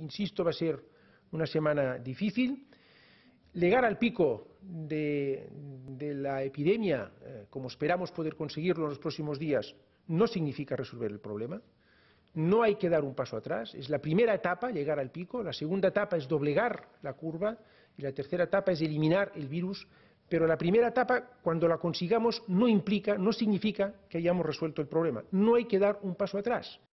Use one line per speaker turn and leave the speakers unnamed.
insisto, va a ser una semana difícil. Llegar al pico de, la epidemia, eh, como esperamos poder conseguirlo en los próximos días, no significa resolver el problema. No hay que dar un paso atrás. Es la primera etapa, llegar al pico. La segunda etapa es doblegar la curva. Y la tercera etapa es eliminar el virus. Pero la primera etapa, cuando la consigamos, no implica, no significa que hayamos resuelto el problema. No hay que dar un paso atrás.